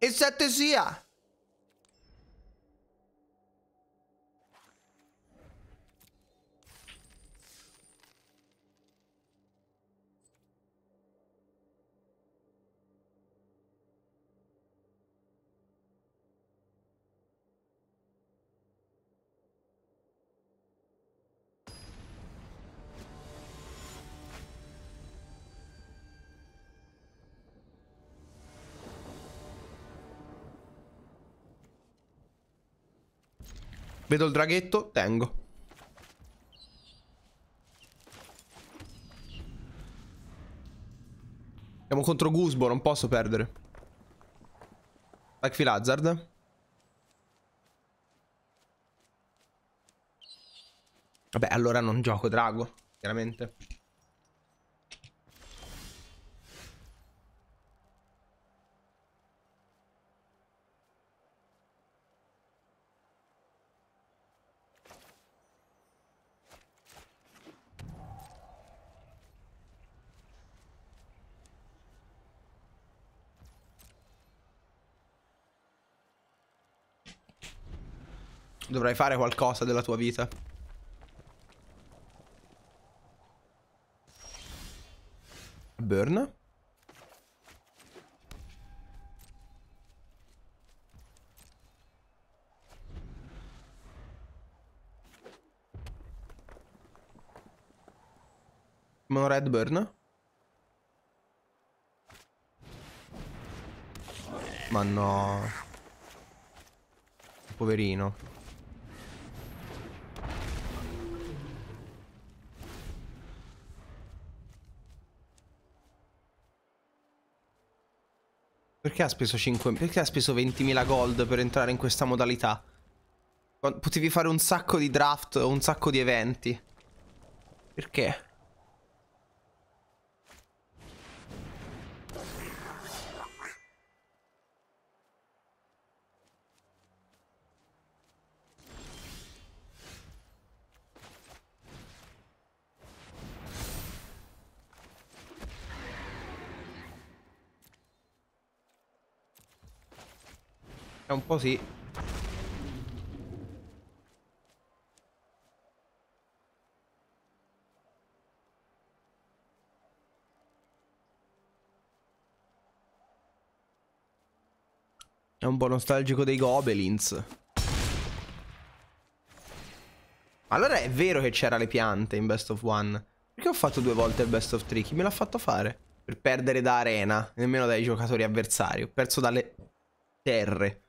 Esa the Vedo il draghetto, tengo. Siamo contro Gusbo, non posso perdere. Backfield Hazard. Vabbè, allora non gioco drago, chiaramente. Dovrai fare qualcosa della tua vita. Burn. Mono red burn. Ma no. Poverino. Perché ha speso 5? Perché ha speso 20.000 gold per entrare in questa modalità? Potevi fare un sacco di draft, un sacco di eventi. Perché? un po' sì. È un po' nostalgico dei Gobelins. Allora è vero che c'era le piante in Best of One. Perché ho fatto due volte il Best of Three? Chi me l'ha fatto fare? Per perdere da arena, nemmeno dai giocatori avversari. Ho perso dalle terre.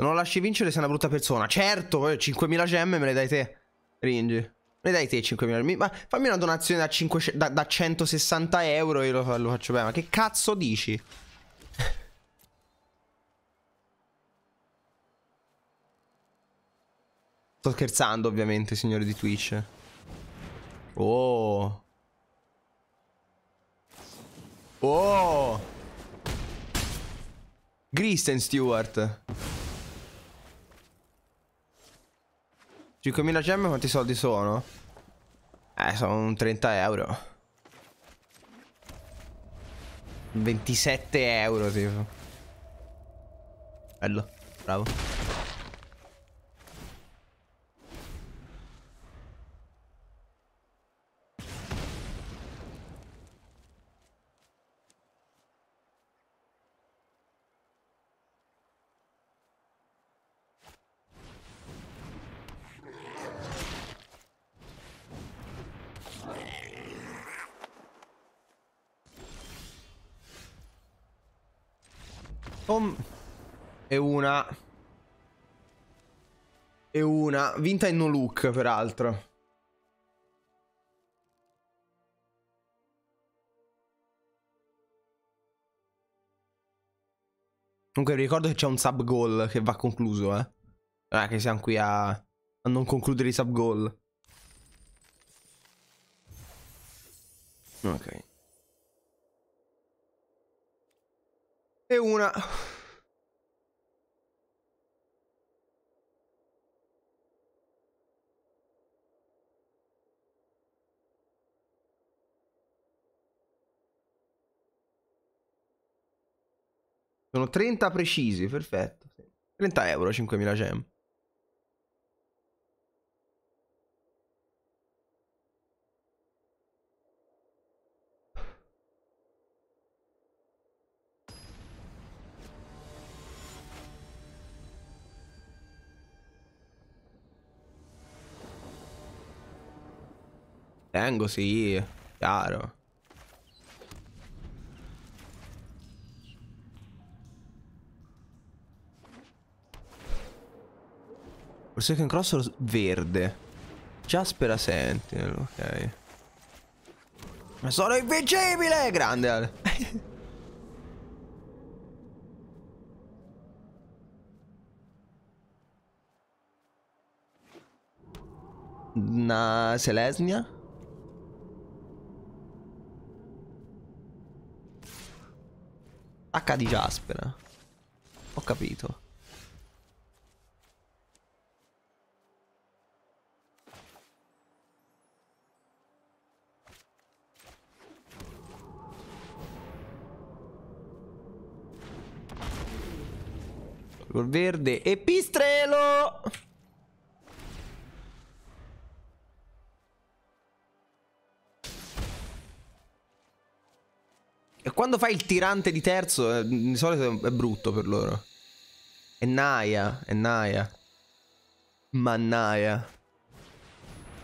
Non lo lasci vincere, sei una brutta persona. Certo, 5.000 eh, gemme me le dai te. Ringi. Me le dai te 5.000. Ma fammi una donazione da, 5, da, da 160 euro e io lo, lo faccio bene. Ma che cazzo dici? Sto scherzando ovviamente, signore di Twitch. Oh. Oh. Kristen Stewart. 5.000 gemme quanti soldi sono? Eh, sono un 30 euro. 27 euro, tipo. Bello, bravo. Pom e una. E una. Vinta in no look, peraltro. Comunque vi ricordo che c'è un sub goal che va concluso, eh. Non ah, è che siamo qui a, a non concludere i sub goal. Ok. e una Sono 30 precisi, perfetto. 30 euro, 5.000 gem. Vengo, sì. Chiaro. Forsaken Cross verde. Jaspera Sentinel, eh, ok. Ma sono invincibile! Grande Ale. Una Selesnia? H di Jasper. Ho capito. Col verde e pistrello! Quando fai il tirante di terzo, eh, di solito è brutto per loro. E Naya, e Naya. Mannaia.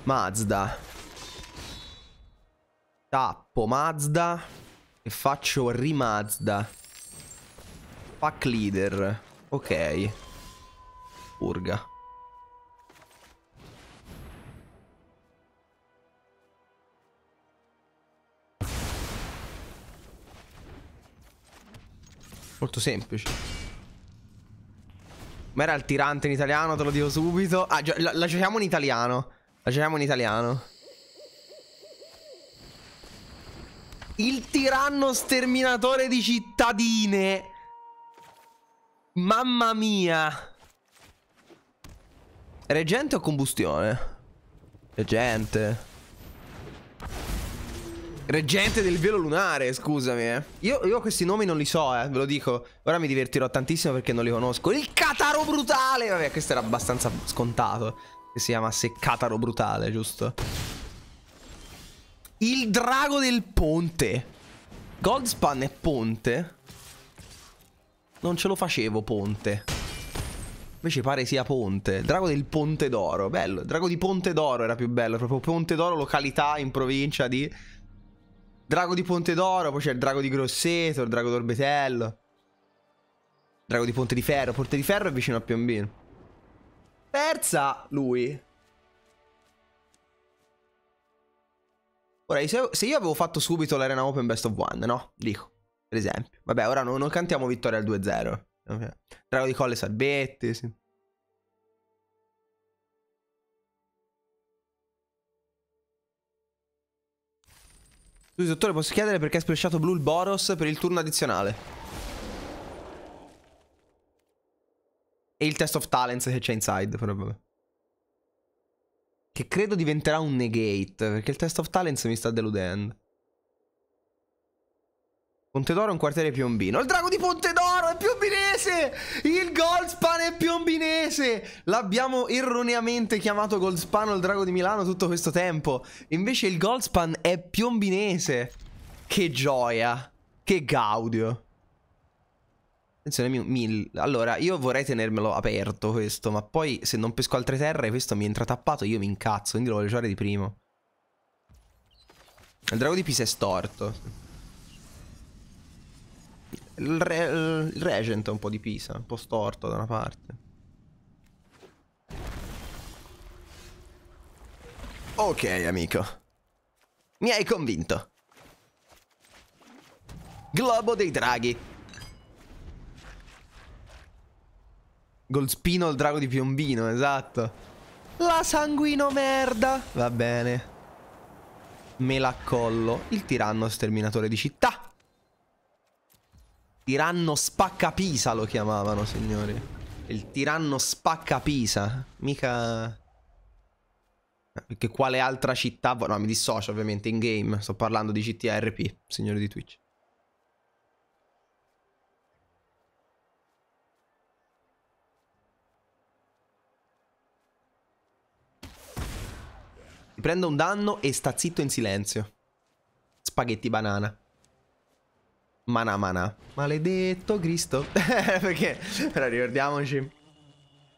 Mazda. Tappo Mazda. E faccio rimazda. Pack leader. Ok. Urga. molto semplice. Ma era il tirante in italiano, te lo dico subito. Ah, la, la giochiamo in italiano. La giochiamo in italiano. Il tiranno sterminatore di cittadine. Mamma mia. Reggente o combustione? Reggente. Reggente del velo lunare, scusami, eh. Io, io, questi nomi non li so, eh, ve lo dico. Ora mi divertirò tantissimo perché non li conosco. Il Cataro Brutale! Vabbè, questo era abbastanza scontato. Che si chiamasse Cataro Brutale, giusto? Il Drago del Ponte. Goldspan e Ponte? Non ce lo facevo, Ponte. Invece pare sia Ponte. Drago del Ponte d'Oro. Bello. Drago di Ponte d'Oro era più bello. Proprio Ponte d'Oro, località in provincia di... Drago di Ponte d'Oro, poi c'è il Drago di Grosseto, il Drago d'Orbetello. Drago di Ponte di Ferro. Ponte di Ferro è vicino a Piombino. Terza, lui. Ora, se io avevo fatto subito l'Arena Open Best of One, no? Dico, per esempio. Vabbè, ora non, non cantiamo vittoria al 2-0. Drago di Colle Salvetti, sì. Scusi, dottore, posso chiedere perché ha splashato blu il Boros per il turno addizionale? E il test of talents che c'è inside, però vabbè. Che credo diventerà un negate, perché il test of talents mi sta deludendo. Ponte d'Oro è un quartiere piombino. Il drago di Ponte d'Oro è piombinese! Il Goldspan è piombinese! L'abbiamo erroneamente chiamato Goldspan o il drago di Milano tutto questo tempo. Invece il Goldspan è piombinese. Che gioia. Che gaudio. Attenzione, mil... Allora, io vorrei tenermelo aperto questo, ma poi se non pesco altre terre questo mi entra tappato io mi incazzo, quindi lo voglio giocare di primo. Il drago di Pisa è storto. Il, re, il Regent è un po' di Pisa, un po' storto da una parte. Ok, amico. Mi hai convinto. Globo dei draghi. Goldspino il drago di Piombino, esatto. La sanguino merda. Va bene. Me l'accollo. Il tiranno sterminatore di città. Tiranno spacca Pisa lo chiamavano, signori. Il tiranno spacca Pisa. Mica... Perché eh, quale altra città... No, mi dissocio ovviamente, in game. Sto parlando di CTRP, signori di Twitch. Prendo un danno e sta zitto in silenzio. Spaghetti banana. Mana mana. Maledetto Cristo. Perché? Però ricordiamoci.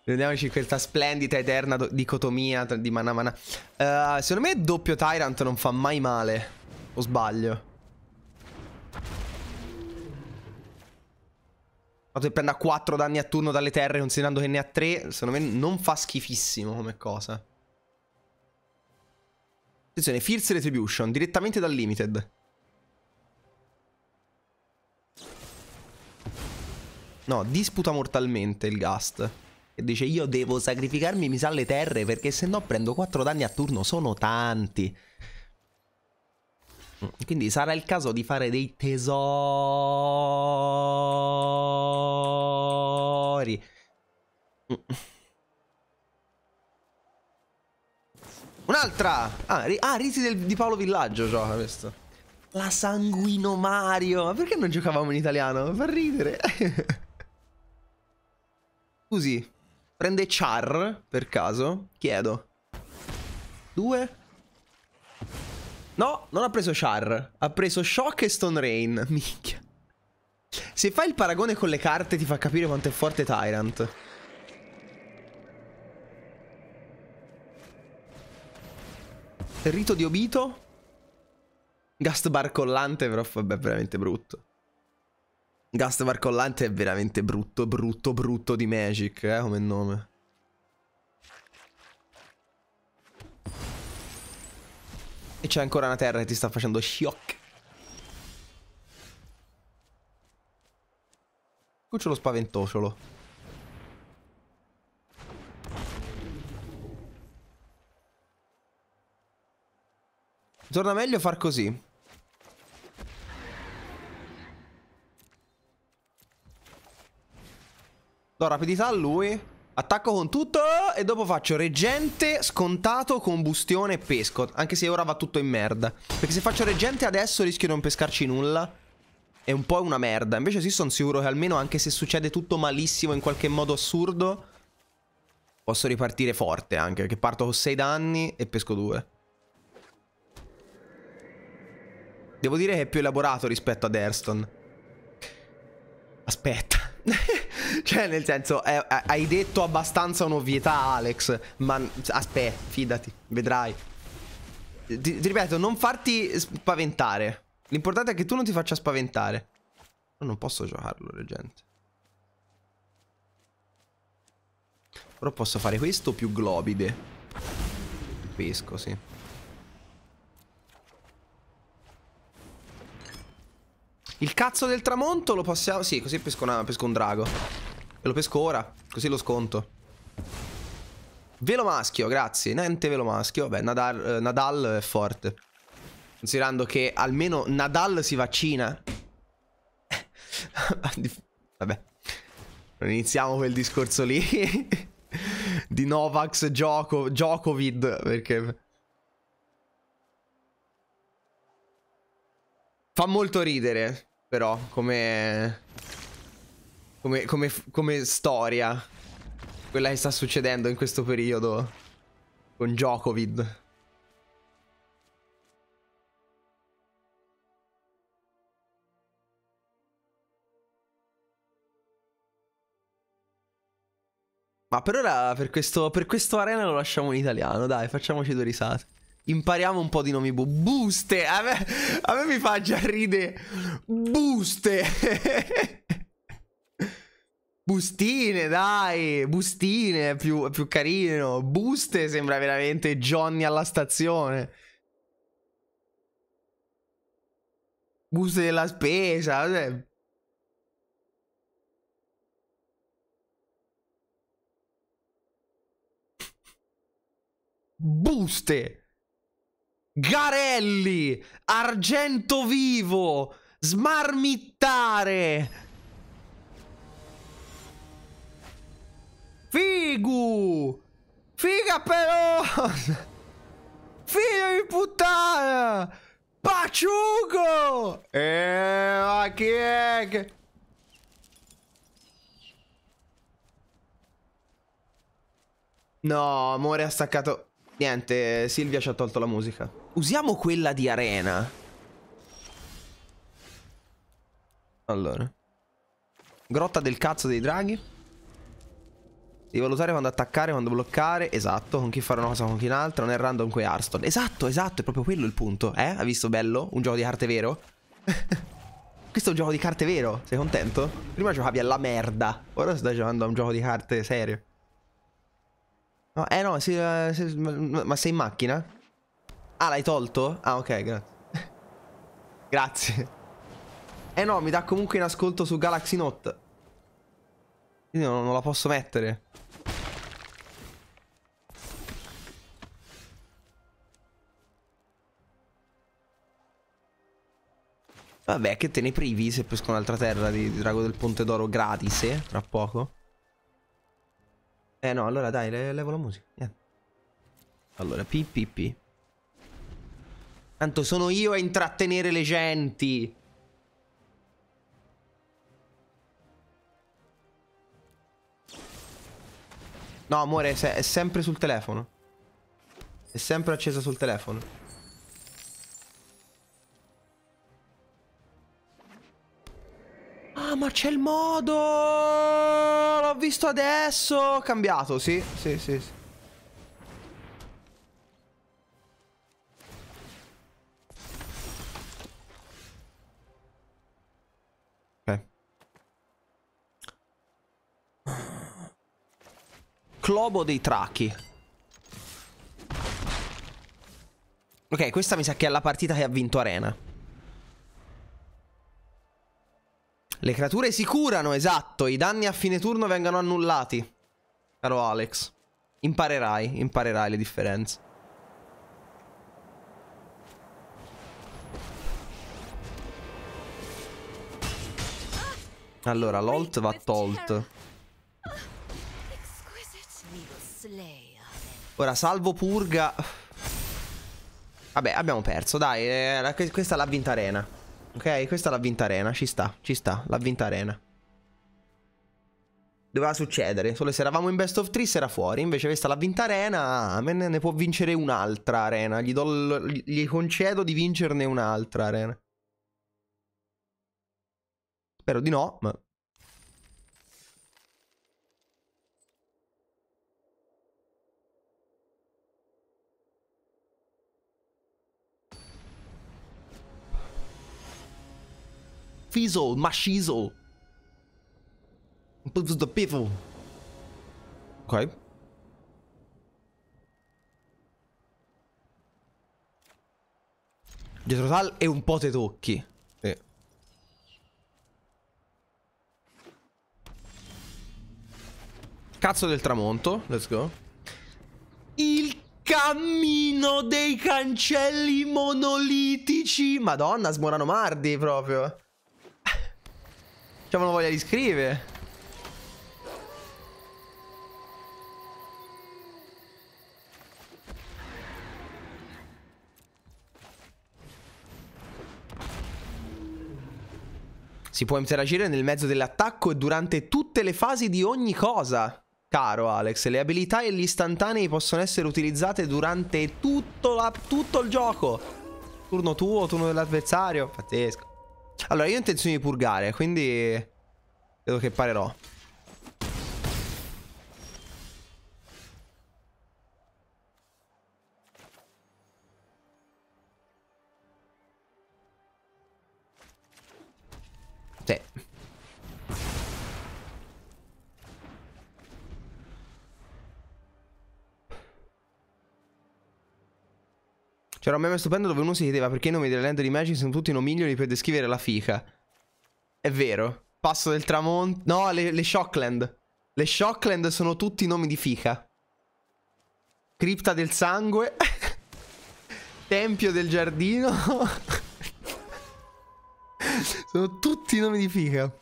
Ricordiamoci questa splendida eterna dicotomia di mana mana. Uh, secondo me doppio Tyrant non fa mai male. O sbaglio. Fatto che prenda 4 danni a turno dalle terre considerando che ne ha 3. Secondo me non fa schifissimo come cosa. Attenzione, Fierce Retribution, direttamente dal Limited. No, disputa mortalmente il Gast. E dice io devo sacrificarmi mi sa le terre perché se no prendo 4 danni a turno, sono tanti. Mm, quindi sarà il caso di fare dei tesori. Mm. Un'altra! Ah, ri ah, Risi del, di Paolo Villaggio, gioca questo. La sanguinomario. Ma perché non giocavamo in italiano? Fa ridere. Scusi, prende Char per caso? Chiedo. Due? No, non ha preso Char. Ha preso Shock e Stone Rain. Micchia. Se fai il paragone con le carte ti fa capire quanto è forte Tyrant. Rito di Obito. Gastbar collante, però vabbè, veramente brutto. Gast Collante è veramente brutto, brutto, brutto di Magic, eh, come nome. E c'è ancora una terra che ti sta facendo shock. Cucciolo spaventocciolo. Torna meglio far così. Do rapidità a lui. Attacco con tutto e dopo faccio reggente, scontato, combustione e pesco. Anche se ora va tutto in merda. Perché se faccio reggente adesso rischio di non pescarci nulla. È un po' una merda. Invece sì, sono sicuro che almeno anche se succede tutto malissimo in qualche modo assurdo, posso ripartire forte anche. Perché parto con 6 danni e pesco 2. Devo dire che è più elaborato rispetto ad Airston. Aspetta. Cioè, nel senso, eh, hai detto abbastanza un'ovvietà, Alex. Ma aspetta, fidati, vedrai. Ti, ti, ripeto, non farti spaventare. L'importante è che tu non ti faccia spaventare. Non posso giocarlo, reggente. Però posso fare questo più globide. Pesco, sì. Il cazzo del tramonto lo possiamo... Sì, così pesco, una... pesco un drago. E lo pesco ora, così lo sconto. Velo maschio, grazie. Niente velo maschio. Beh, Nadal, eh, Nadal è forte. Considerando che almeno Nadal si vaccina. Vabbè. Non iniziamo quel discorso lì. di Novax gioco, Giocovid. Perché... Fa molto ridere, però, come come, come, come storia. Quella che sta succedendo in questo periodo con Djokovic. Ma per ora per questo, per questo, arena lo lasciamo in italiano, dai, facciamoci due risate. Impariamo un po' di nomi bu buste. A me, a me mi fa già ridere. Buste. Bustine, dai, bustine, è più, più carino. Buste sembra veramente Johnny alla stazione. Buste della spesa, cioè, buste, garelli, argento vivo, smarmittare. Figu! Figa però! Figlio di puttana! Paciugo! Eh, ma chi è che... No, amore ha staccato... Niente, Silvia ci ha tolto la musica. Usiamo quella di Arena. Allora. Grotta del cazzo dei draghi. Devi valutare quando attaccare, quando bloccare. Esatto, con chi fare una cosa, con chi un'altra. Non è random qui Hearthstone. Esatto, esatto, è proprio quello il punto. Eh? Hai visto bello? Un gioco di carte vero? Questo è un gioco di carte vero. Sei contento? Prima giocavi alla merda. Ora stai giocando a un gioco di carte serio. No, eh no, si, eh, ma, ma, sei in macchina? Ah, l'hai tolto? Ah, ok, grazie. grazie. Eh no, mi dà comunque in ascolto su Galaxy Note. Io non, non la posso mettere. Vabbè, che te ne privi se pesco un'altra terra di, di Drago del Ponte d'Oro gratis, eh, tra poco. Eh no, allora dai, le, levo la musica. Yeah. Allora, PPP. Tanto sono io a intrattenere le genti. No, amore, è sempre sul telefono. È sempre accesa sul telefono. Ah, ma c'è il modo! L'ho visto adesso! Ho Cambiato, sì, sì, sì. sì. globo dei trachi. Ok, questa mi sa che è la partita che ha vinto Arena. Le creature si curano, esatto. I danni a fine turno vengono annullati. Caro Alex. Imparerai, imparerai le differenze. Allora, l'alt va tolto. Ora, salvo purga... Vabbè, abbiamo perso, dai. Eh, questa l'ha vinta Arena. Ok, questa l'ha vinta Arena, ci sta, ci sta, l'ha vinta Arena. Doveva succedere, solo se eravamo in best of 3 era fuori, invece questa l'ha vinta Arena, ah, me ne, ne può vincere un'altra Arena, gli, do, gli concedo di vincerne un'altra Arena. Spero di no, ma feasel, machizel. The people. Okay. Dietro tal e un po' te tocchi. Eh. Cazzo del tramonto, let's go. Il cammino dei cancelli monolitici. Madonna, smorano mardi proprio. Cioè, una voglia di scrivere. Si può interagire nel mezzo dell'attacco e durante tutte le fasi di ogni cosa. Caro Alex, le abilità e gli istantanei possono essere utilizzate durante tutto, la, tutto il gioco. Turno tuo, turno dell'avversario. Pazzesco. Allora, io ho intenzione di purgare, quindi... Vedo che parerò. C'era un meme stupendo dove uno si chiedeva perché i nomi delle land di Magic sono tutti nomignoli per descrivere la fica. È vero. Passo del tramonto. No, le, le Shockland. Le Shockland sono tutti nomi di fica. Cripta del sangue. Tempio del giardino. sono tutti nomi di fica.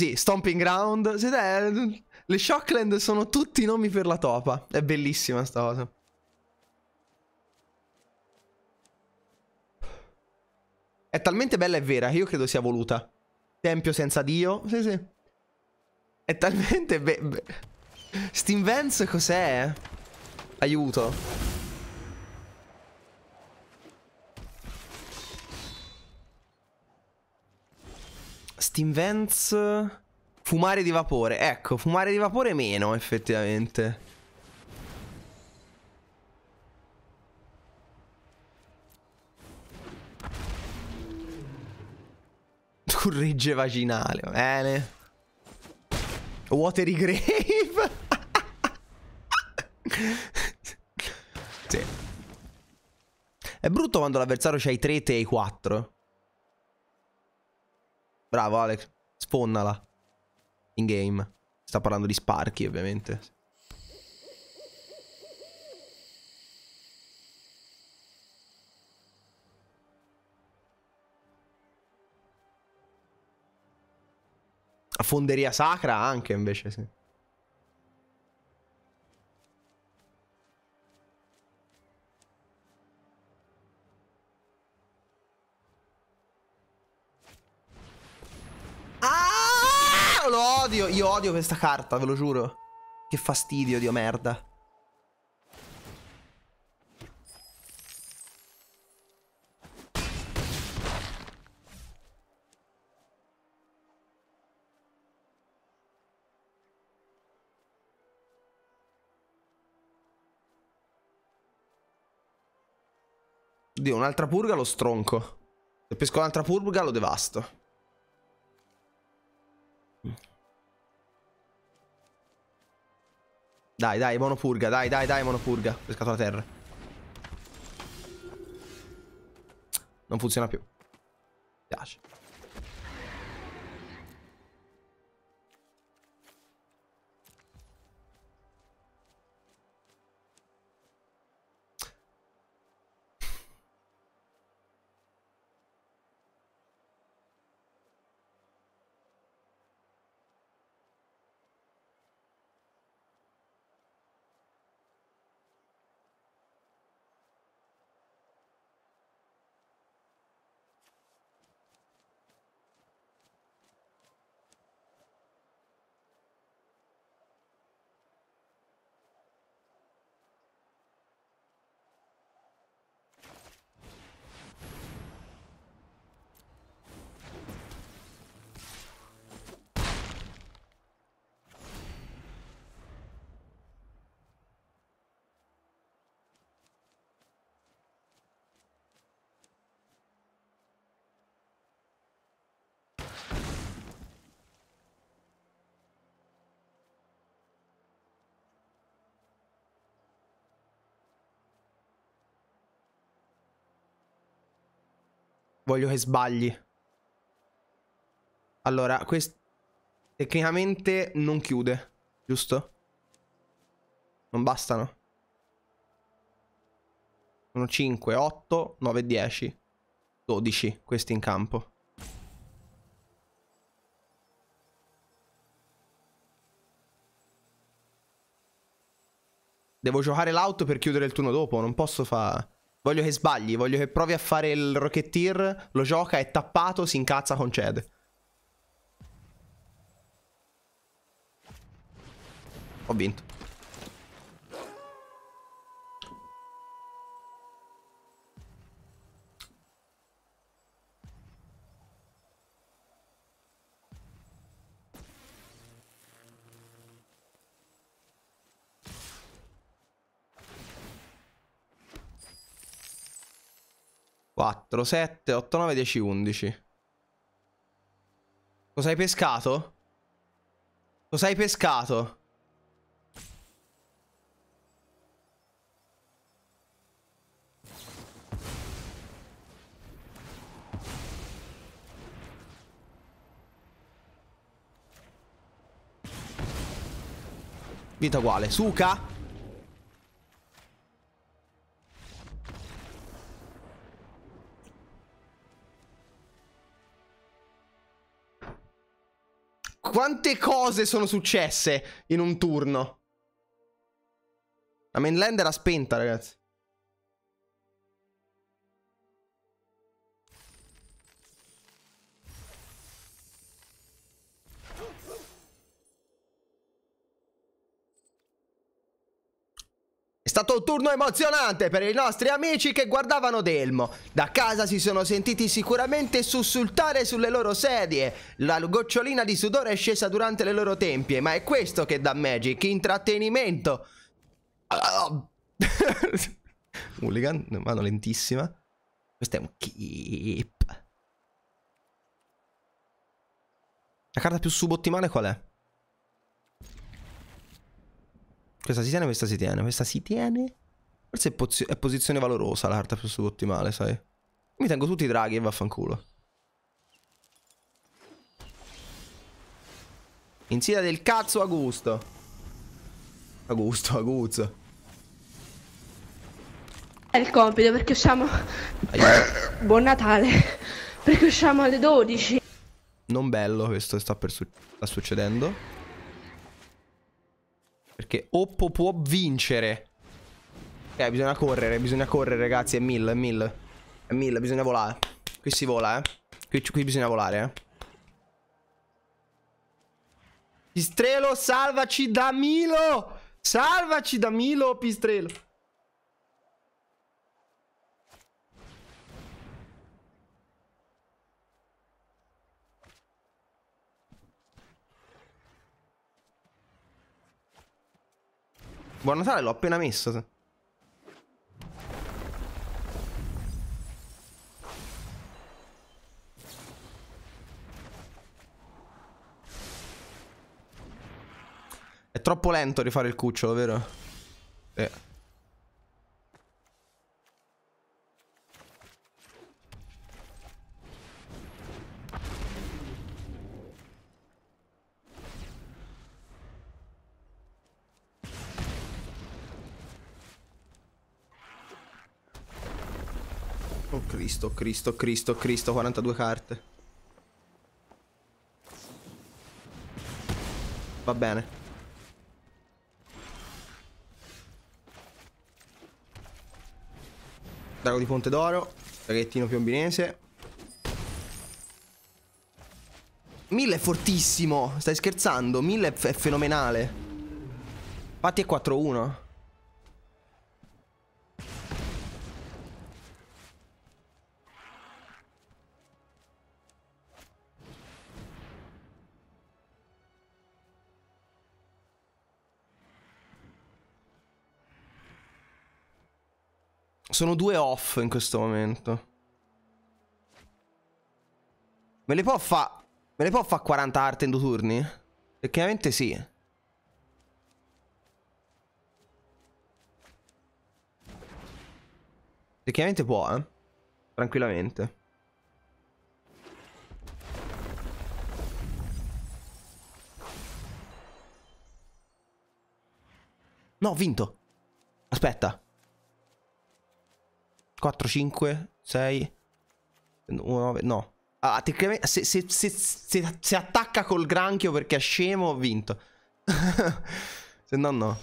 Sì, Stomping Ground. Sì, le Shockland sono tutti nomi per la topa. È bellissima sta cosa. È talmente bella e vera che io credo sia voluta. Tempio senza Dio. Sì, sì. È talmente... Be- be- Steam Vance cos'è? Aiuto. Steam Vents... Eh, fumare di vapore. Ecco, fumare di vapore meno, effettivamente. Currigge vaginale, bene. Watery Grave. sì. È brutto quando l'avversario c'ha i 3 e te i 4. Bravo Alex, sponnala. In game. Sta parlando di sparchi ovviamente. Fonderia sacra anche invece, sì. odio, io odio questa carta, ve lo giuro. Che fastidio, dio merda. Oddio, un'altra purga lo stronco. Se pesco un'altra purga lo devasto. Mm. Dai, dai, monopurga, dai, dai, dai, monofurga. Pescato la terra. Non funziona più. Mi piace. Voglio che sbagli. Allora, questo... Tecnicamente non chiude, giusto? Non bastano. Sono 5, 8, 9, 10, 12 questi in campo. Devo giocare l'auto per chiudere il turno dopo, non posso fare... Voglio che sbagli, voglio che provi a fare il Rocketeer, lo gioca, è tappato, si incazza, concede. Ho vinto. 4, 7, 8, 9, 10, 11. Cosa hai pescato? Cosa hai pescato? Vita uguale. Suca. quante cose sono successe in un turno. La mainland era spenta, ragazzi. È stato un turno emozionante per i nostri amici che guardavano Delmo. Da casa si sono sentiti sicuramente sussultare sulle loro sedie. La gocciolina di sudore è scesa durante le loro tempie, ma è questo che dà Magic, intrattenimento. Oh. mano lentissima. Questo è un keep. La carta più subottimale qual è? Questa si tiene, questa si tiene. Questa si tiene. Forse è, poz è posizione valorosa la carta più sottottimale, sai. Mi tengo tutti i draghi e vaffanculo. Insidia del cazzo a gusto. Augusto. Augusto, Aguzzo. È il compito perché usciamo... Aiuto. Buon Natale. Perché usciamo alle 12. Non bello questo che sta, sta succedendo. Perché Oppo può vincere. Eh, bisogna correre, bisogna correre, ragazzi. È mille, è mille. È mille, bisogna volare. Qui si vola, eh. Qui, qui bisogna volare, eh. Pistrello, salvaci da Milo! Salvaci da Milo, Pistrello! Buon Natale l'ho appena messo. È troppo lento rifare il cucciolo, vero? Eh. Cristo, Cristo, Cristo, Cristo, 42 carte. Va bene. Drago di Ponte d'Oro, draghettino piombinese. Mille è fortissimo, stai scherzando? Mille è fenomenale. Infatti è 4-1. Sono due off in questo momento. Me le può fa... Me le può fa 40 arte in due turni? Tecnicamente sì. Tecnicamente può, eh. Tranquillamente. No, ho vinto. Aspetta. 4, 5, 6, 9, no. Ah, tecnicamente, se, se, se, se, attacca col granchio perché è scemo, ho vinto. se no, no.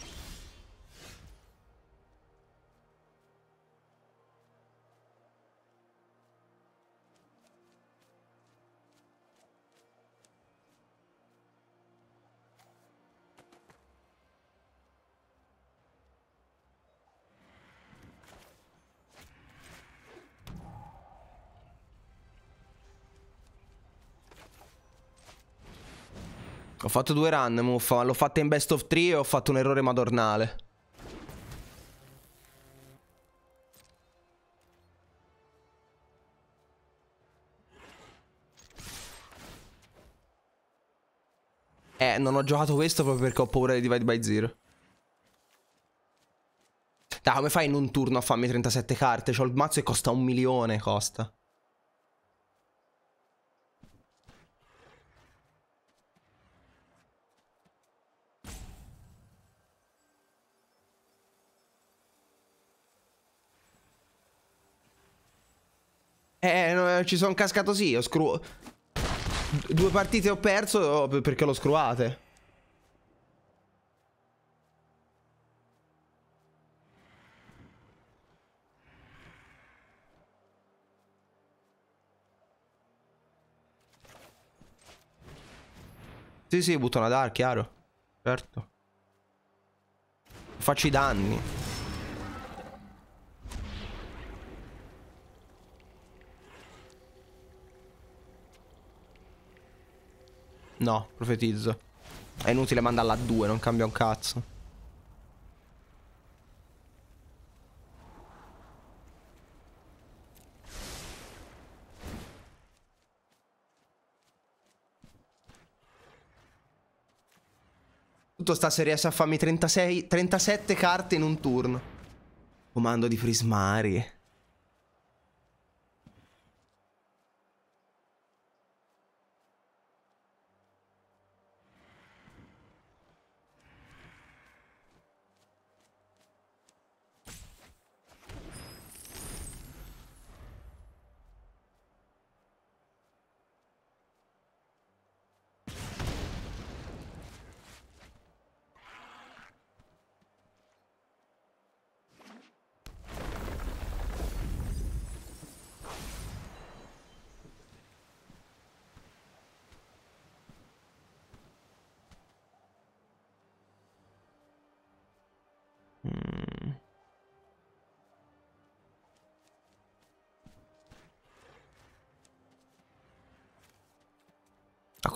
Ho fatto due run, muffa, l'ho fatta in best of three e ho fatto un errore madornale. Eh, non ho giocato questo proprio perché ho paura di Divide by Zero. Dai, come fai in un turno a farmi 37 carte? C'ho il mazzo e costa un milione, costa. Eh, eh, no, eh, ci sono cascato sì, ho scru... Due partite ho perso oh, perché l'ho scruate. Sì, sì, butto una dar, chiaro. Certo. Faccio i danni. No, profetizzo. È inutile mandarla a due, non cambia un cazzo. Tutto sta se riesce a farmi 36, 37 carte in un turno. Comando di Frismari.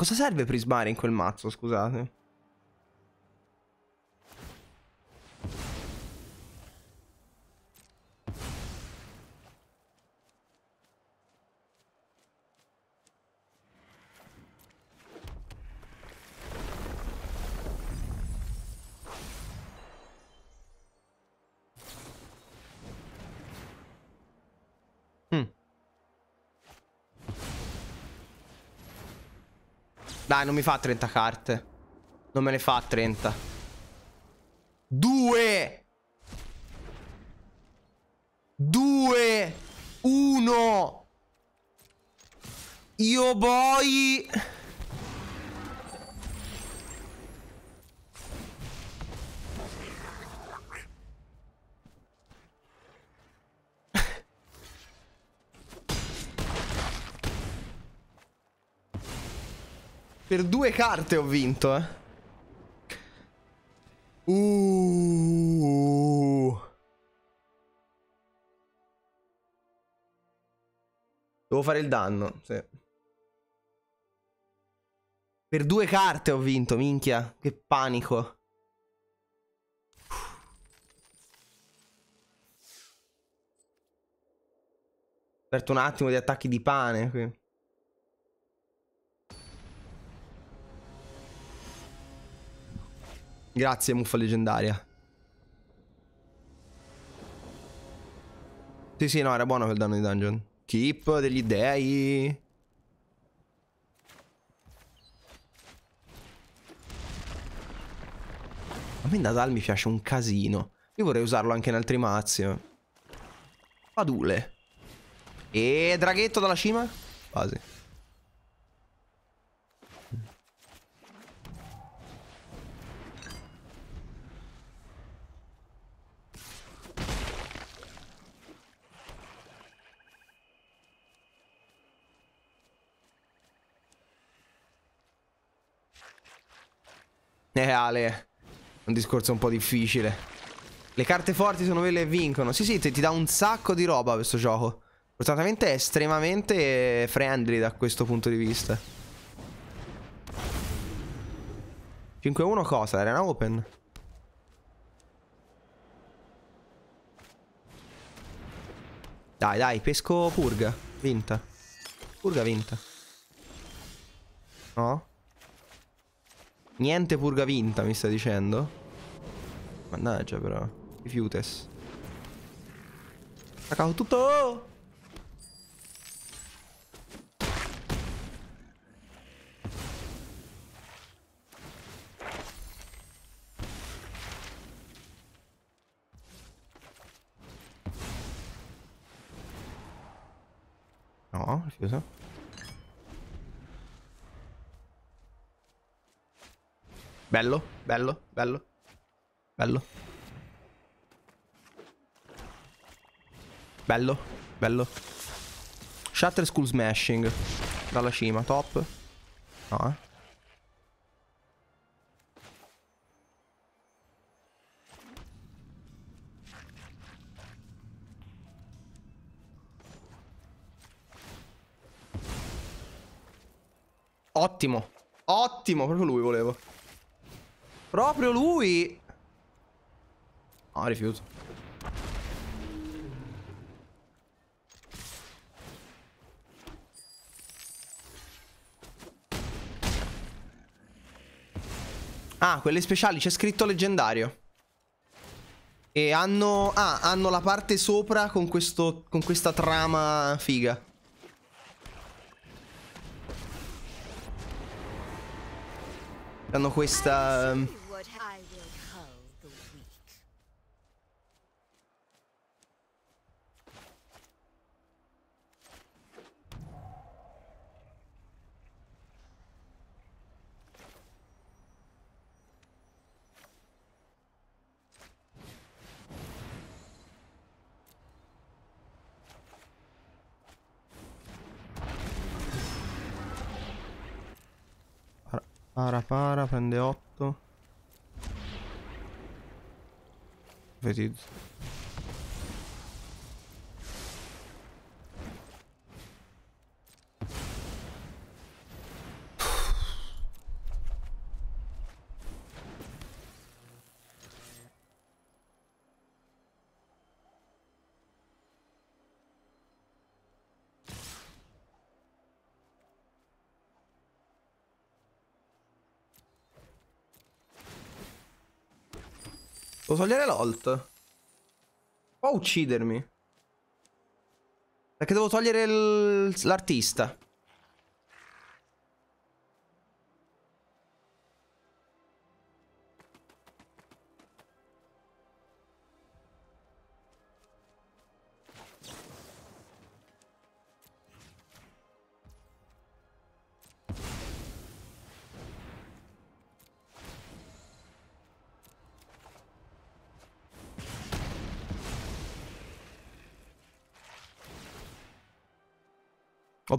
cosa serve Prismare in quel mazzo, scusate? Dai, non mi fa 30 carte. Non me ne fa 30. le carte ho vinto, eh. Uh. Devo fare il danno, sì. Per due carte ho vinto, minchia. Che panico. aperto un attimo di attacchi di pane qui. Grazie, muffa leggendaria. Sì, sì, no, era buono quel danno di dungeon. Keep degli dei. A me Nadal mi piace un casino. Io vorrei usarlo anche in altri mazzi. Padule. E draghetto dalla cima? Quasi. Eh Ale, un discorso un po' difficile. Le carte forti sono quelle che vincono. Sì, sì, ti, ti dà un sacco di roba questo gioco. Fortunatamente è estremamente friendly da questo punto di vista. 5-1 cosa? Arena Open? Dai, dai, pesco Purga. Vinta. Purga vinta. No? Niente purga vinta, mi sta dicendo? Mannaggia però. Rifiutes. Cacao tutto! Bello, bello, bello. Bello. Bello, bello. Shutter School Smashing. Dalla cima, top. No, eh. Ottimo, ottimo, proprio lui volevo. Proprio lui! No, ah, rifiuto. Ah, quelle speciali, c'è scritto leggendario. E hanno... Ah, hanno la parte sopra con, questo, con questa trama figa. Hanno questa... Ehm, Lord, I will cull the weak. Para, para, prende 8. verido Devo togliere l'alt. Può uccidermi. Perché devo togliere l'artista.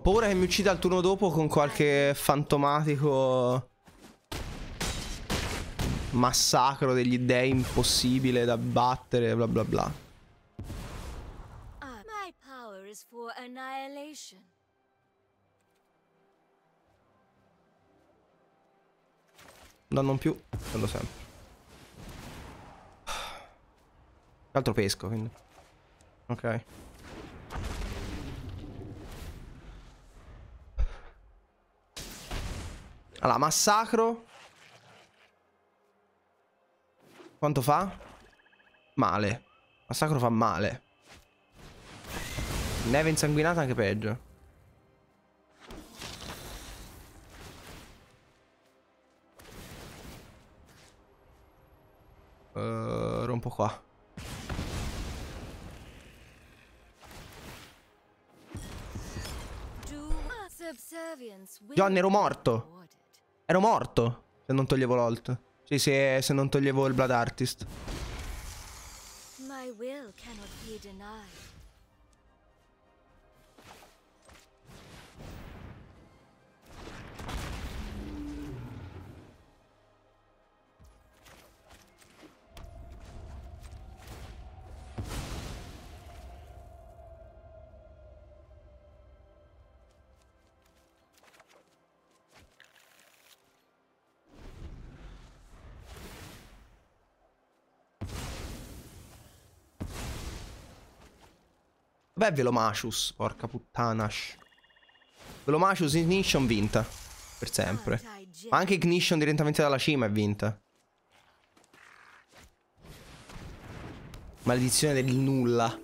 paura che mi uccida il turno dopo con qualche fantomatico massacro degli dei impossibile da battere, bla bla bla. Ah, my power is for annihilation. No, non più, prendo sempre. L'altro pesco, quindi. Ok. Allora, massacro. Quanto fa? Male. Massacro fa male. Neve insanguinata anche peggio. Uh, rompo qua. John ero morto. Ero morto se non toglievo l'alt. Sì, se, eh, se non toglievo il Blood Artist. My will cannot be denied. Beh, Velomacius, porca puttana. Velomacius Ignition vinta. Per sempre. Ma anche Ignition direttamente dalla cima è vinta. Maledizione del nulla.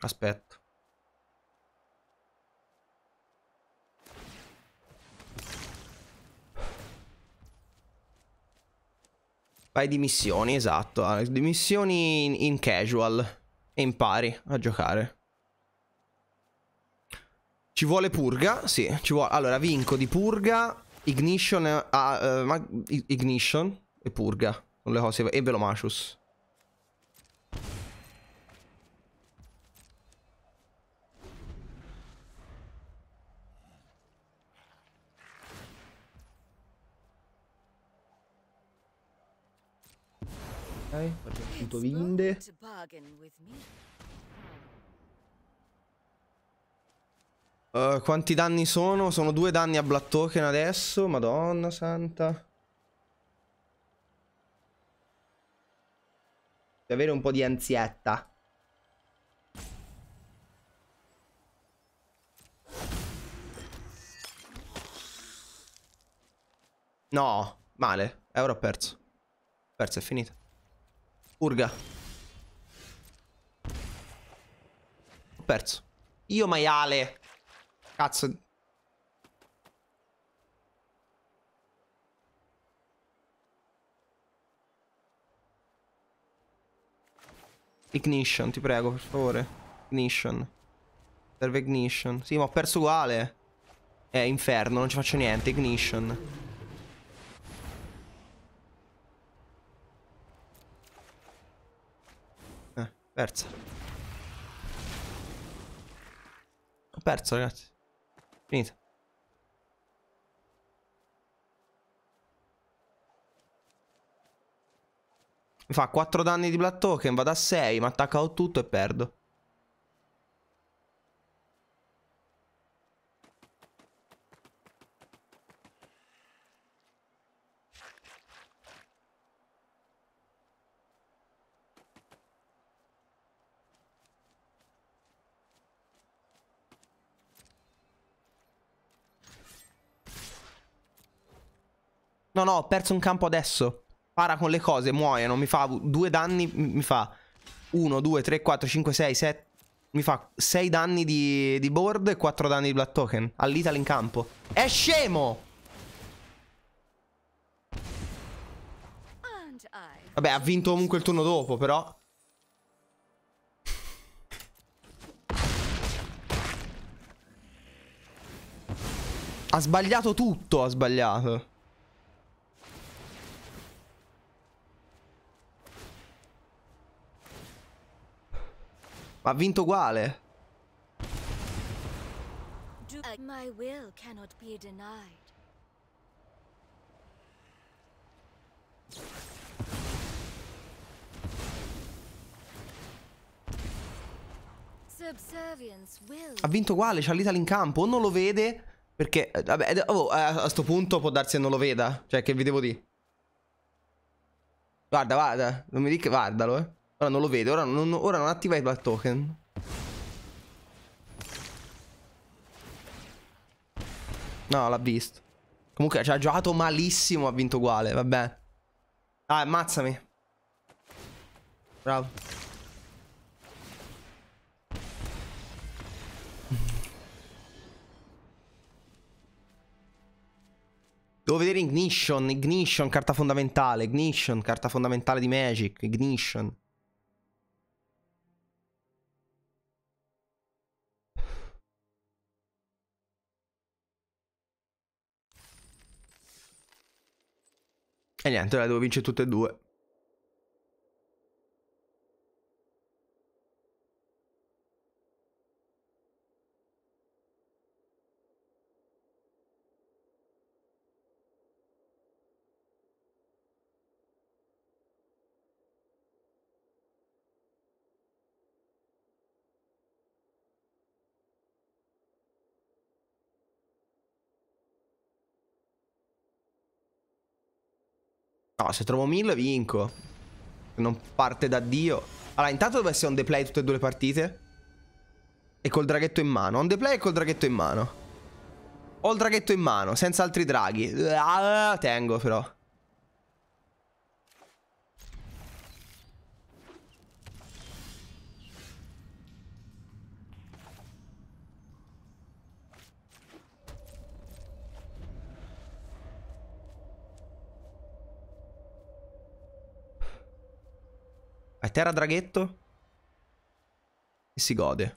Aspetta. Vai di missioni, esatto. Alex. Ah, di missioni in, in casual. E impari a giocare. Ci vuole purga? Sì, ci vuole. Allora, vinco di purga, ignition, uh, uh, ignition e purga. Sono le cose. E velomacius. Ok, facciamo tutto vinde. Uh, quanti danni sono? Sono due danni a Black Token adesso. Madonna santa. Di avere un po' di ansietta. No, male. Ora ho perso. Perso, è finita. Urga. Ho perso. Io maiale. Cazzo. Ignition, ti prego, per favore. Ignition. Serve ignition. Sì, ma ho perso uguale. Eh, inferno, non ci faccio niente. Ignition. Persa. Ho perso, ragazzi. Finita. Mi fa 4 danni di Black Token, vado a 6, mi attacca tutto e perdo. no, ho perso un campo adesso. Para con le cose, muoiono. Mi fa due danni, mi fa 1, 2, 3, 4, 5, 6, 7. Mi fa 6 danni di, di board e 4 danni di blood token. All'Ital in campo. È scemo! Vabbè, ha vinto comunque il turno dopo, però. Ha sbagliato tutto, ha sbagliato. Ma ha vinto uguale. My will cannot be denied. Ha vinto uguale, c'ha l'Italia in campo. O non lo vede, perché... Eh, vabbè, eh, oh, a, eh, a sto punto può darsi che non lo veda. Cioè, che vi devo dire? Guarda, guarda. Non mi dica, guardalo, eh. Ora non lo vedo, ora non, ora non attiva i black token. No, l'ha visto. Comunque ci ha giocato malissimo, ha vinto uguale, vabbè. Ah, ammazzami. Bravo. Devo vedere Ignition, Ignition, carta fondamentale, Ignition, carta fondamentale di Magic, Ignition. E niente, la devo vincere tutte e due. se trovo 1000 vinco. Non parte da Dio. Allora, intanto deve essere on the play tutte e due le partite. E col draghetto in mano. On the play e col draghetto in mano. Ho il draghetto in mano, senza altri draghi. Ah, tengo però. Vai terra draghetto. E si gode.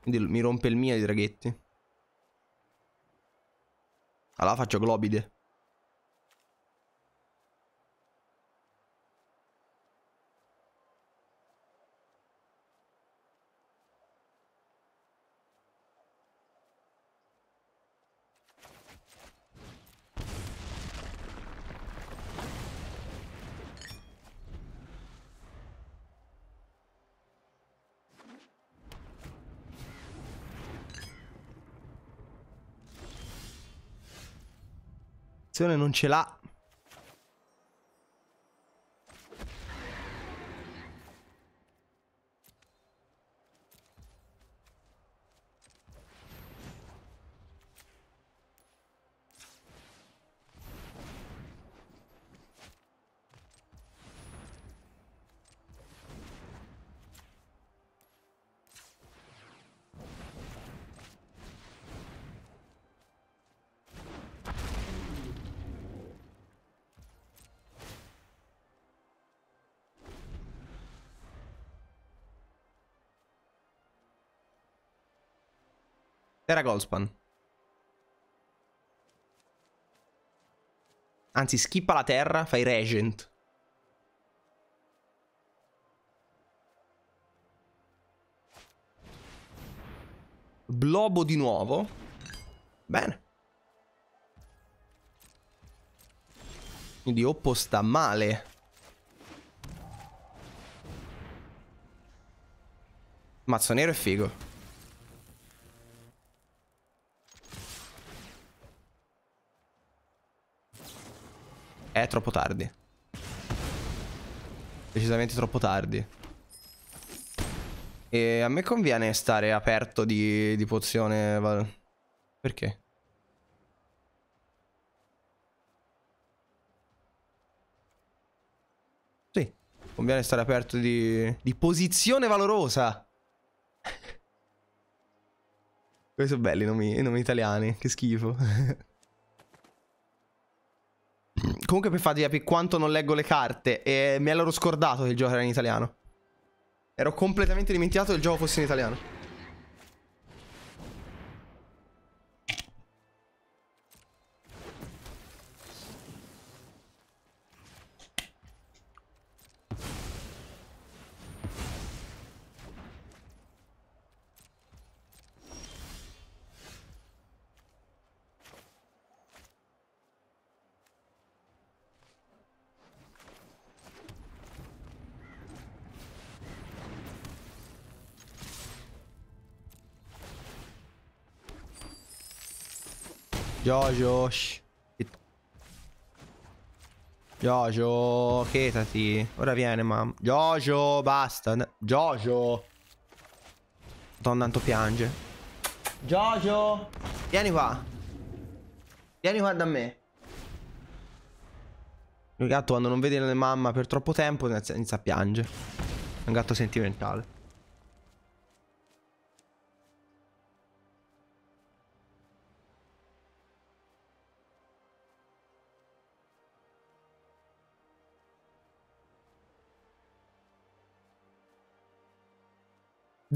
Quindi mi rompe il mio i draghetti. Allora faccio globide. soddisfazione non ce l'ha era Goldspan. Anzi, schippa la terra, fai Regent. Blobo di nuovo. Bene. Quindi Oppo sta male. Mazzo nero è figo. È troppo tardi. Decisamente troppo tardi. E a me conviene stare aperto di, di pozione. Perché? Sì, conviene stare aperto di, di posizione valorosa. Questi sono belli i nomi, nomi italiani, che schifo. Comunque per farti capire quanto non leggo le carte e mi ero scordato che il gioco era in italiano. Ero completamente dimenticato che il gioco fosse in italiano. Jojosh. Jojo, chetati. Ora viene, mamma. Jojo, basta. Jojo. Madonna, tanto piange. Jojo. Vieni qua. Vieni qua da me. Il gatto quando non vede la mamma per troppo tempo inizia a piangere. È un gatto sentimentale.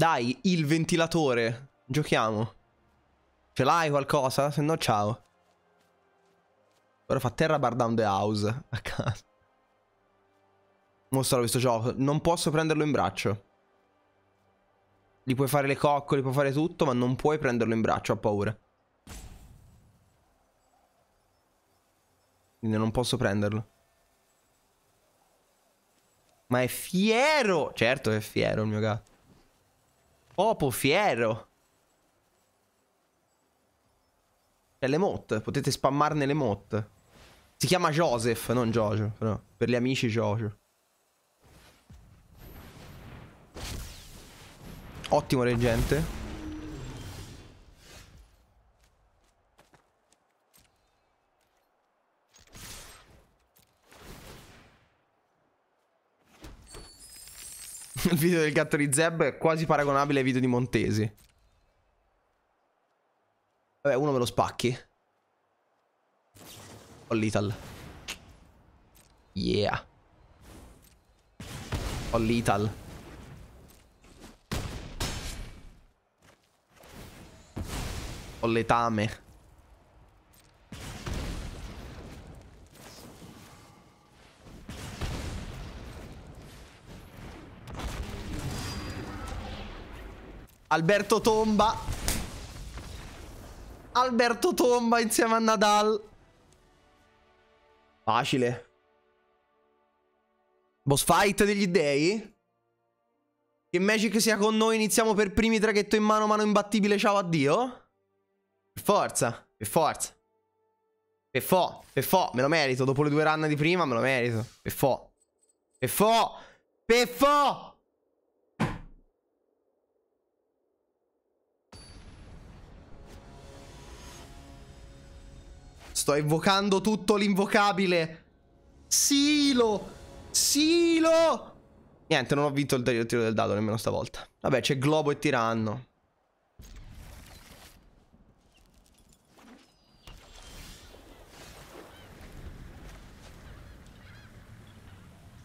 Dai, il ventilatore. Giochiamo. Ce l'hai qualcosa? Se no, ciao. Ora fa terra bar down the house. A caso. Mostralo questo gioco. Non posso prenderlo in braccio. Gli puoi fare le coccole, puoi fare tutto, ma non puoi prenderlo in braccio, ho paura. Quindi non posso prenderlo. Ma è fiero! Certo che è fiero il mio gatto. Popo fiero. C'è cioè, le mod, potete spammarne le mod. Si chiama Joseph, non Jojo, però per gli amici Jojo. Ottimo reggente. Il video del gatto di Zeb è quasi paragonabile ai video di Montesi. Vabbè, uno me lo spacchi. All Ital. Yeah. All Ital. Ho letame. Alberto tomba. Alberto tomba insieme a Nadal. Facile. Boss fight degli dei? Che Magic sia con noi, iniziamo per primi traghetto in mano, mano imbattibile, ciao addio. Per forza, per forza. Per fo, per fo, me lo merito, dopo le due run di prima me lo merito. Per fo. Per fo. Per fo. Sto invocando tutto l'invocabile. Silo! Silo! Niente, non ho vinto il tiro del dado nemmeno stavolta. Vabbè, c'è globo e tiranno.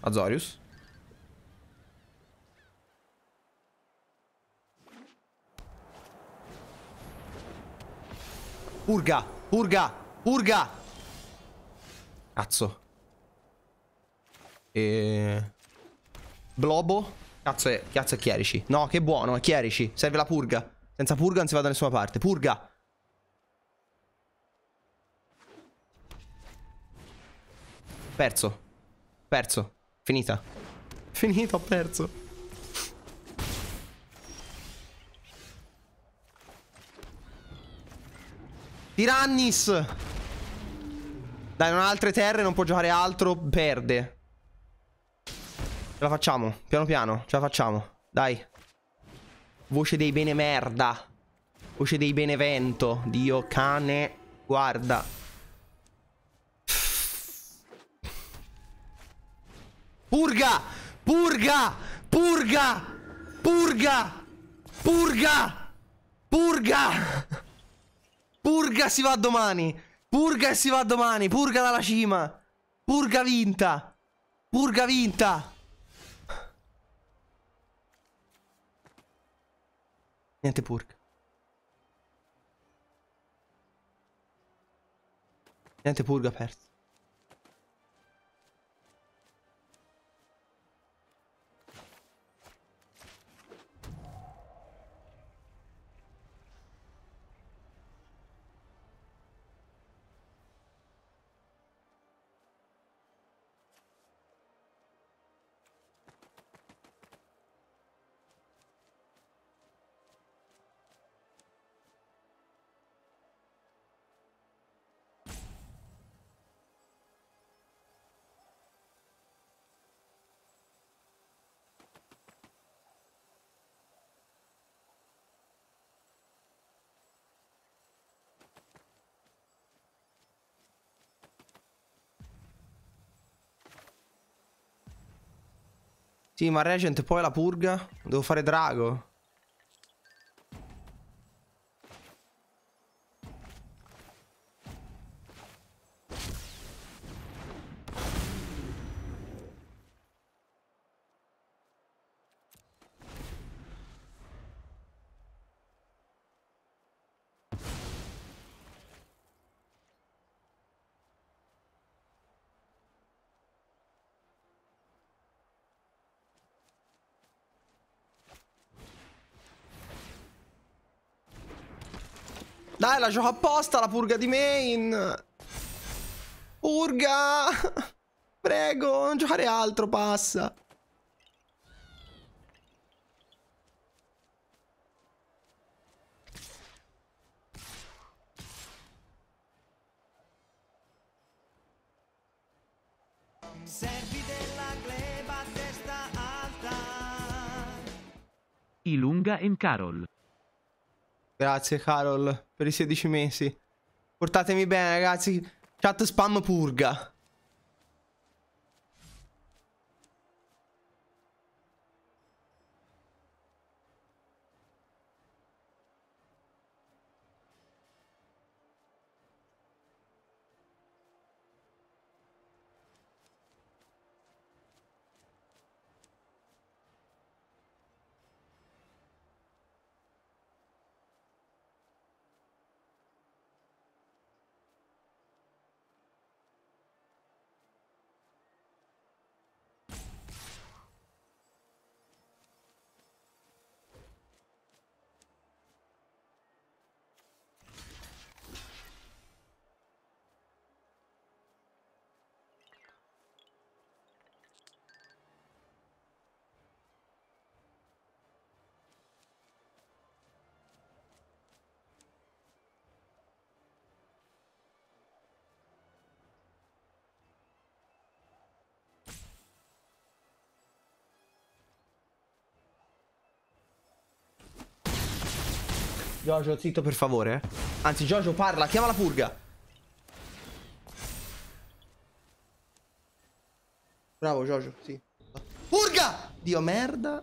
Azorius. Purga, purga, Urga! Cazzo. E... Blobo. Cazzo è, eh, cazzo è chierici. No, che buono, è chierici. Serve la purga. Senza purga non si va da nessuna parte. Purga! Perso. Perso. Finita. Finito, ho perso. Tirannis! Dai, non ha altre terre, non può giocare altro, perde. Ce la facciamo, piano piano, ce la facciamo. Dai. Voce dei bene merda. Voce dei benevento. Dio cane, guarda. Purga! Purga! Purga! Purga! Purga! Purga! Purga si va domani! Purga e si va domani. Purga dalla cima. Purga vinta. Purga vinta. Niente purga. Niente purga persa Sì, ma Regent poi la purga? Devo fare drago. la gioco apposta, la purga di main. Purga! Prego, non giocare altro, passa. Servi Ilunga e Carol. Grazie Carol per i 16 mesi. Portatemi bene ragazzi. Chat spam purga. Giorgio, zitto per favore. Eh. Anzi, Giorgio, parla, chiama la purga. Bravo, Giorgio, sì. Purga! Dio merda.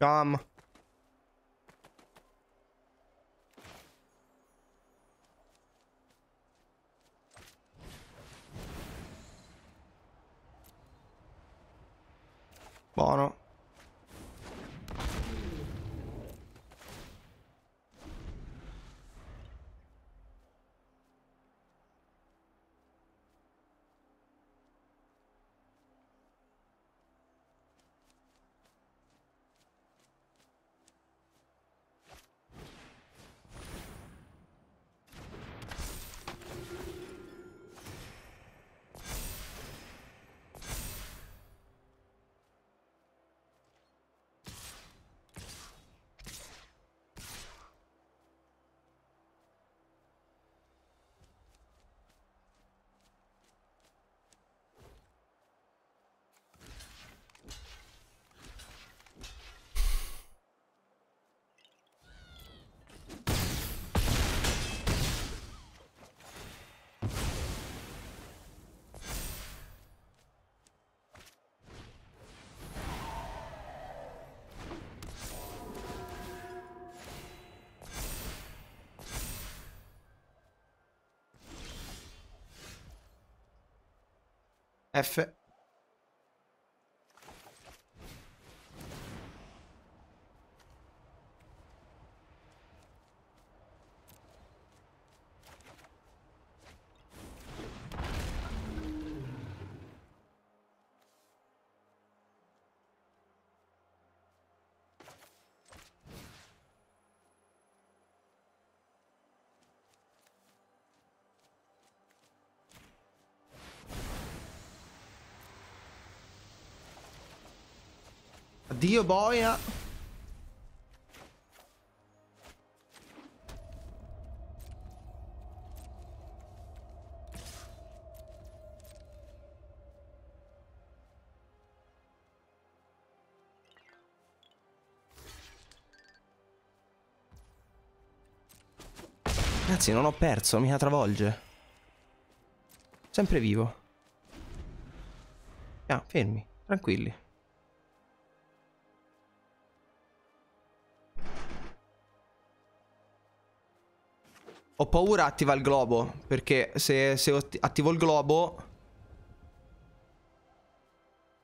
Come. Buono. F Dio boia. Ragazzi, non ho perso, mi travolge. Sempre vivo. Ah, fermi, tranquilli. Ho paura attiva il globo, perché se, se attivo il globo...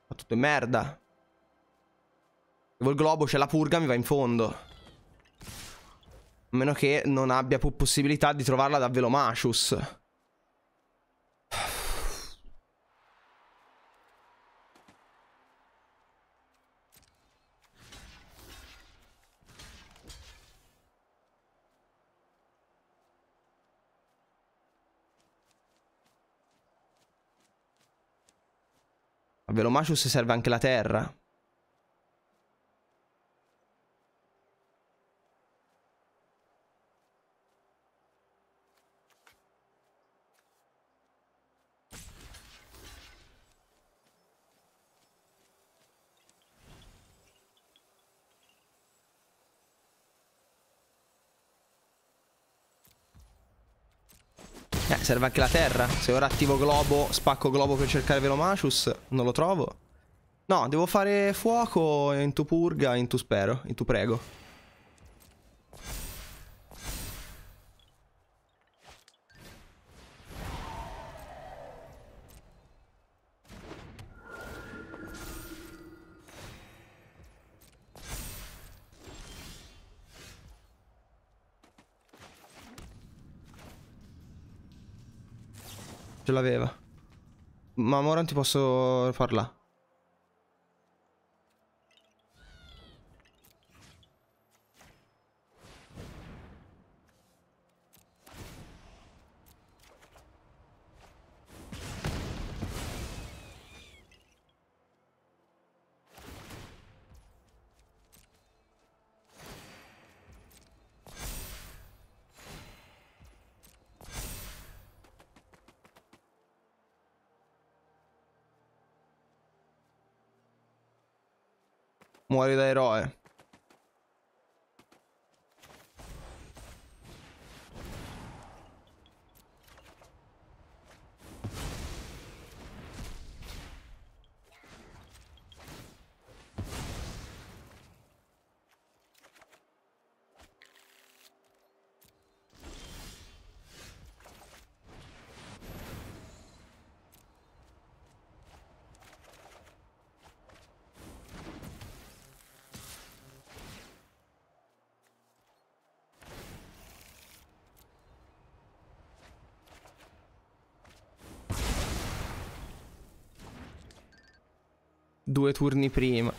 Fa tutto in merda. Attivo il globo, c'è la purga, mi va in fondo. A meno che non abbia possibilità di trovarla da Velomachus. Velomachus serve anche la terra. Serve anche la terra. Se ora attivo globo, spacco globo per cercare Velomacius, non lo trovo. No, devo fare fuoco in tu purga, in tu spero, in tu prego. Ce l'aveva. Ma Moran ti posso farla. muori da eroe due turni prima.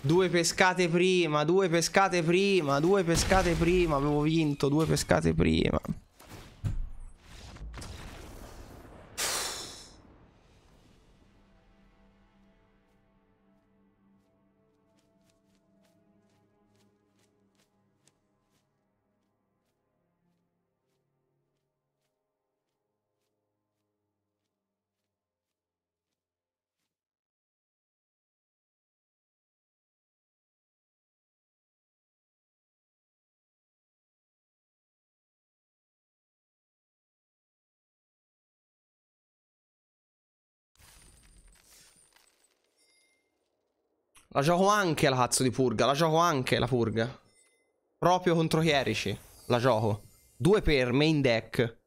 Due pescate prima, due pescate prima, due pescate prima, avevo vinto, due pescate prima. La gioco anche la cazzo di purga. La gioco anche la purga. Proprio contro chierici. La gioco. Due per main deck.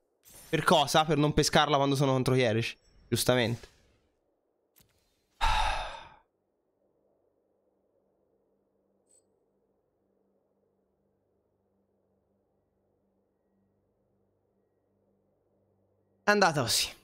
Per cosa? Per non pescarla quando sono contro chierici. Giustamente. È andata così.